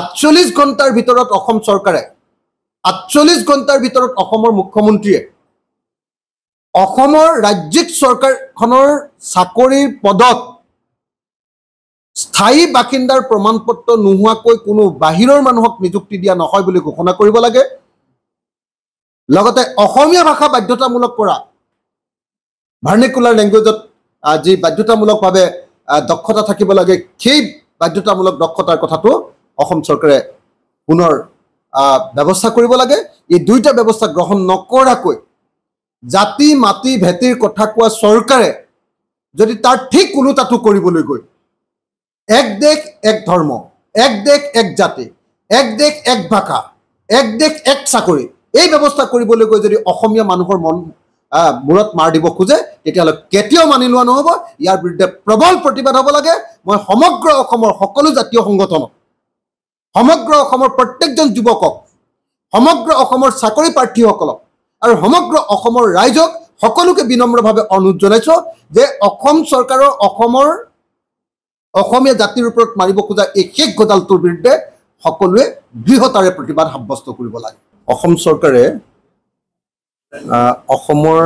আঠচল্লিশ ঘণ্টাৰ ভিতৰত অসম চৰকাৰে আঠচল্লিশ ঘণ্টাৰ ভিতৰত অসমৰ মুখ্যমন্ত্ৰীয়ে অসমৰ ৰাজ্যিক চৰকাৰখনৰ চাকৰিৰ পদত স্থায়ী বাসিন্দাৰ প্ৰমাণ পত্ৰ নোহোৱাকৈ কোনো বাহিৰৰ মানুহক নিযুক্তি দিয়া নহয় বুলি ঘোষণা কৰিব লাগে লগতে অসমীয়া ভাষা বাধ্যতামূলক কৰা ভাৰ্নিকুলাৰ লেংগুৱেজত যি বাধ্যতামূলকভাৱে দক্ষতা থাকিব লাগে সেই বাধ্যতামূলক দক্ষতাৰ কথাটো অসম চৰকাৰে পুনৰ ব্যৱস্থা কৰিব লাগে এই দুয়োটা ব্যৱস্থা গ্ৰহণ নকৰাকৈ জাতি মাটি ভেটিৰ কথা কোৱা চৰকাৰে যদি তাৰ ঠিক কোনো তাতো কৰিবলৈ গৈ এক দেশ এক ধৰ্ম এক দেশ এক জাতি এক দেশ এক ভাষা এক দেশ এক চাকৰি এই ব্যৱস্থা কৰিবলৈ গৈ যদি অসমীয়া মানুহৰ মন মূৰত মাৰ দিব খোজে তেতিয়াহ'লে কেতিয়াও মানি লোৱা নহ'ব ইয়াৰ বিৰুদ্ধে প্ৰবল প্ৰতিবাদ হ'ব লাগে মই সমগ্ৰ অসমৰ সকলো জাতীয় সংগঠনক সমগ্ৰ অসমৰ প্ৰত্যেকজন যুৱকক সমগ্ৰ অসমৰ চাকৰি প্ৰাৰ্থীসকলক আৰু সমগ্ৰ অসমৰ ৰাইজক সকলোকে বিনম্ৰভাৱে অনুৰোধ জনাইছোঁ যে অসম চৰকাৰৰ অসমৰ অসমীয়া জাতিৰ ওপৰত মাৰিব খোজা এই শেষ গদালটোৰ বিৰুদ্ধে সকলোৱে দৃঢ়তাৰে প্ৰতিবাদ সাব্যস্ত কৰিব লাগে অসম চৰকাৰে অসমৰ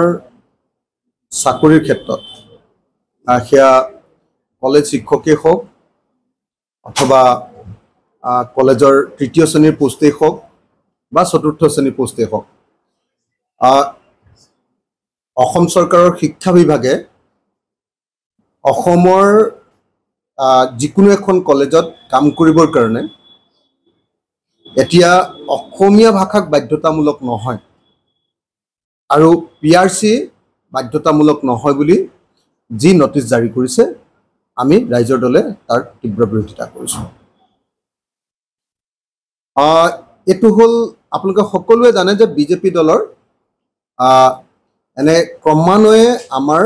চাকৰিৰ ক্ষেত্ৰত সেয়া কলেজ শিক্ষকেই হওক অথবা কলেজৰ তৃতীয় শ্ৰেণীৰ পোষ্টেই হওক বা চতুৰ্থ শ্ৰেণীৰ পোষ্টেই হওক অসম চৰকাৰৰ শিক্ষা বিভাগে অসমৰ যিকোনো এখন কলেজত কাম কৰিবৰ কাৰণে এতিয়া অসমীয়া ভাষাক বাধ্যতামূলক নহয় আৰু পি আৰ চি বাধ্যতামূলক নহয় বুলি যি নটিছ জাৰি কৰিছে আমি ৰাইজৰ দলে তাৰ তীব্ৰ বিৰোধিতা কৰিছোঁ এইটো হ'ল আপোনালোকে সকলোৱে জানে যে বিজেপি দলৰ এনে ক্ৰমান্বয়ে আমাৰ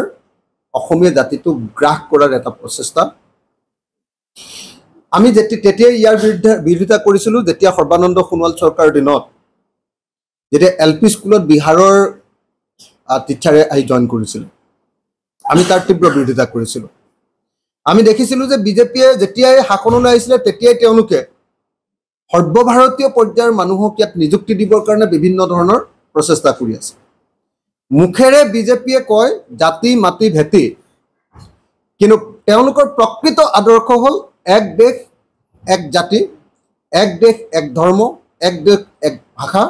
অসমীয়া জাতিটো গ্ৰাস কৰাৰ এটা প্ৰচেষ্টা আমি তেতিয়াই ইয়াৰ বিৰুদ্ধে বিৰোধিতা কৰিছিলোঁ যেতিয়া সৰ্বানন্দ সোণোৱাল চৰকাৰৰ দিনত যেতিয়া এল পি স্কুলত বিহাৰৰ টিচাৰে আহি জইন কৰিছিল আমি তাৰ তীব্ৰ বিৰোধিতা কৰিছিলোঁ আমি দেখিছিলোঁ যে বিজেপিয়ে যেতিয়াই শাসনলৈ আহিছিলে তেতিয়াই তেওঁলোকে সৰ্বভাৰতীয় পৰ্যায়ৰ মানুহক ইয়াত নিযুক্তি দিবৰ কাৰণে বিভিন্ন ধৰণৰ প্ৰচেষ্টা কৰি আছে মুখেৰে বিজেপিয়ে কয় জাতি মাটি ভেটি কিন্তু তেওঁলোকৰ প্ৰকৃত আদৰ্শ হ'ল এক দেশ এক জাতি এক দেশ এক ধৰ্ম এক দেশ এক ভাষা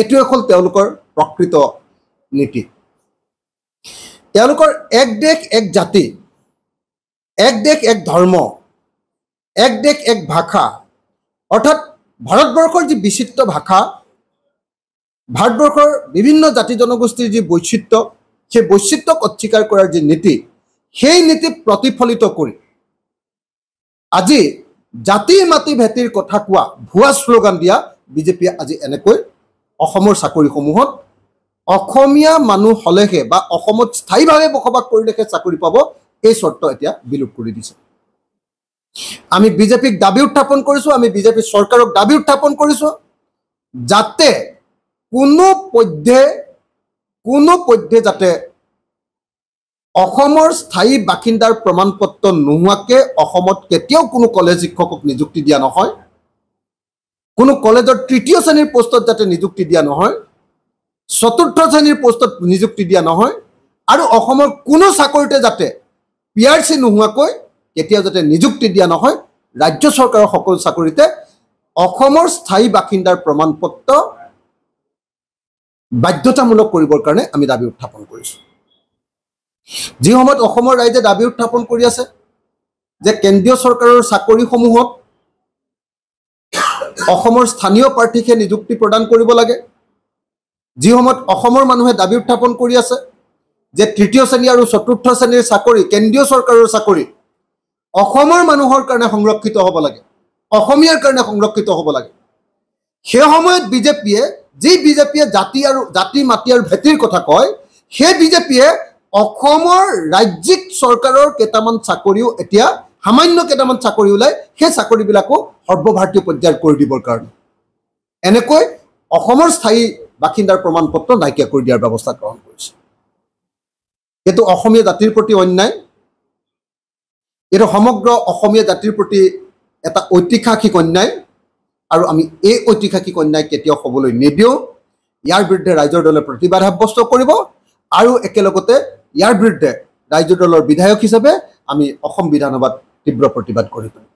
এইটোৱে হ'ল তেওঁলোকৰ প্ৰকৃত নীতি তেওঁলোকৰ এক দেশ এক জাতি এক দেশ এক ধৰ্ম এক দেশ এক ভাষা অৰ্থাৎ ভাৰতবৰ্ষৰ যি বিচিত্ৰ ভাষা ভাৰতবৰ্ষৰ বিভিন্ন জাতি জনগোষ্ঠীৰ যি বৈচিত্ৰ সেই বৈচিত্ৰক অস্বীকাৰ কৰাৰ যি নীতি সেই নীতি প্ৰতিফলিত কৰি আজি জাতি মাটি ভেটিৰ কথা কোৱা ভুৱা শ্লোগান দিয়া বিজেপিয়ে আজি এনেকৈ অসমৰ চাকৰিসমূহত অসমীয়া মানুহ হ'লেহে বা অসমত স্থায়ীভাৱে বসবাস কৰিলেহে চাকৰি পাব এই চৰ্ত এতিয়া বিলোপ কৰি দিছে আমি বিজেপিক দাবী উত্থাপন কৰিছোঁ আমি বিজেপি চৰকাৰক দাবী উত্থাপন কৰিছোঁ যাতে কোনো পধ্যে কোনো পধ্যে যাতে অসমৰ স্থায়ী বাসিন্দাৰ প্ৰমাণ পত্ৰ নোহোৱাকৈ অসমত কেতিয়াও কোনো কলেজ শিক্ষকক নিযুক্তি দিয়া নহয় কোনো কলেজৰ তৃতীয় শ্ৰেণীৰ পোষ্টত যাতে নিযুক্তি দিয়া নহয় চতুৰ্থ শ্ৰেণীৰ পোষ্টত নিযুক্তি দিয়া নহয় আৰু অসমৰ কোনো চাকৰিতে যাতে পি আৰ চি নোহোৱাকৈ কেতিয়াও যাতে নিযুক্তি দিয়া নহয় ৰাজ্য চৰকাৰৰ সকলো চাকৰিতে অসমৰ স্থায়ী বাসিন্দাৰ প্ৰমাণ পত্ৰ বাধ্যতামূলক কৰিবৰ কাৰণে আমি দাবী উত্থাপন কৰিছো যি সময়ত অসমৰ ৰাইজে দাবী উত্থাপন কৰি আছে যে কেন্দ্ৰীয় চৰকাৰৰ চাকৰিসমূহত অসমৰ স্থানীয় প্ৰাৰ্থীকহে নিযুক্তি প্ৰদান কৰিব লাগে যি সময়ত অসমৰ মানুহে দাবী উত্থাপন কৰি আছে যে তৃতীয় শ্ৰেণী আৰু চতুৰ্থ শ্ৰেণীৰ চাকৰি কেন্দ্ৰীয় চৰকাৰৰ চাকৰি অসমৰ মানুহৰ কাৰণে সংৰক্ষিত হ'ব লাগে অসমীয়াৰ কাৰণে সংৰক্ষিত হ'ব লাগে সেই সময়ত বিজেপিয়ে যি বিজেপিয়ে জাতি আৰু জাতি মাটি আৰু ভেটিৰ কথা কয় সেই বিজেপিয়ে অসমৰ ৰাজ্যিক চৰকাৰৰ কেইটামান চাকৰিও এতিয়া সামান্য কেইটামান চাকৰি ওলাই সেই চাকৰিবিলাকো সৰ্বভাৰতীয় পৰ্যায়ৰ কৰি দিবৰ কাৰণে এনেকৈ অসমৰ স্থায়ী বাসিন্দাৰ প্ৰমাণ পত্ৰ নাইকিয়া কৰি দিয়াৰ ব্যৱস্থা গ্ৰহণ কৰিছে সেইটো অসমীয়া জাতিৰ প্ৰতি অন্যায় এইটো সমগ্ৰ অসমীয়া জাতিৰ প্ৰতি এটা ঐতিহাসিক অন্যায় আৰু আমি এই ঐতিহাসিক অন্যায় কেতিয়াও হ'বলৈ নিদিওঁ ইয়াৰ বিৰুদ্ধে ৰাইজৰ দলে প্ৰতিবাদ সাব্যস্ত কৰিব আৰু একেলগতে ইয়াৰ বিৰুদ্ধে ৰাইজৰ দলৰ বিধায়ক হিচাপে আমি অসম বিধানসভাত তীব্ৰ প্ৰতিবাদ কৰি পাৰিম